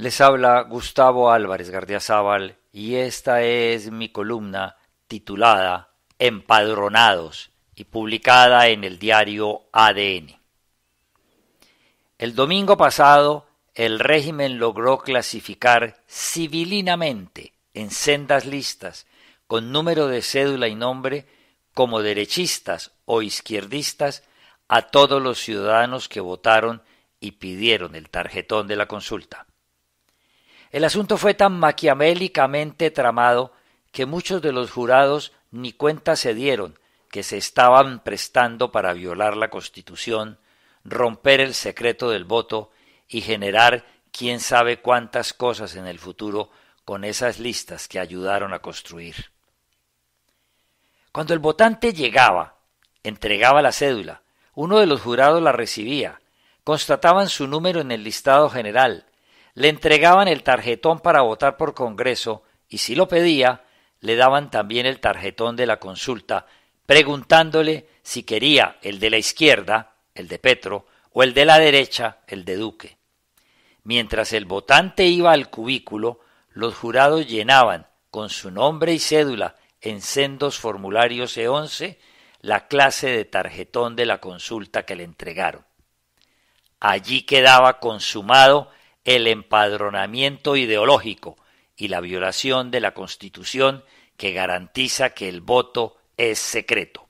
Les habla Gustavo Álvarez Gardiazabal y esta es mi columna titulada Empadronados y publicada en el diario ADN. El domingo pasado, el régimen logró clasificar civilinamente en sendas listas con número de cédula y nombre como derechistas o izquierdistas a todos los ciudadanos que votaron y pidieron el tarjetón de la consulta. El asunto fue tan maquiavélicamente tramado que muchos de los jurados ni cuenta se dieron que se estaban prestando para violar la Constitución, romper el secreto del voto y generar quién sabe cuántas cosas en el futuro con esas listas que ayudaron a construir. Cuando el votante llegaba, entregaba la cédula, uno de los jurados la recibía, constataban su número en el listado general, le entregaban el tarjetón para votar por Congreso y si lo pedía, le daban también el tarjetón de la consulta, preguntándole si quería el de la izquierda, el de Petro, o el de la derecha, el de Duque. Mientras el votante iba al cubículo, los jurados llenaban, con su nombre y cédula, en sendos formularios E11, la clase de tarjetón de la consulta que le entregaron. Allí quedaba consumado el empadronamiento ideológico y la violación de la Constitución que garantiza que el voto es secreto.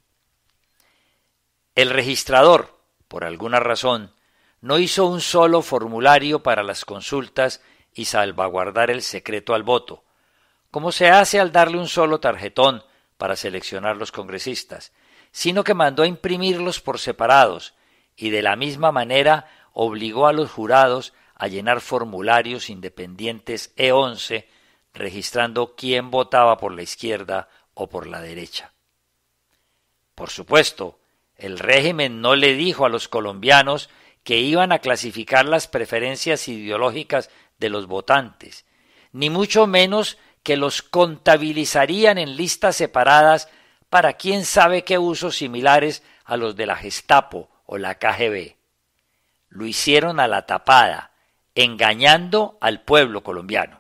El registrador, por alguna razón, no hizo un solo formulario para las consultas y salvaguardar el secreto al voto, como se hace al darle un solo tarjetón para seleccionar los congresistas, sino que mandó a imprimirlos por separados y de la misma manera obligó a los jurados a llenar formularios independientes E11 registrando quién votaba por la izquierda o por la derecha. Por supuesto, el régimen no le dijo a los colombianos que iban a clasificar las preferencias ideológicas de los votantes, ni mucho menos que los contabilizarían en listas separadas para quién sabe qué usos similares a los de la Gestapo o la KGB. Lo hicieron a la tapada, engañando al pueblo colombiano.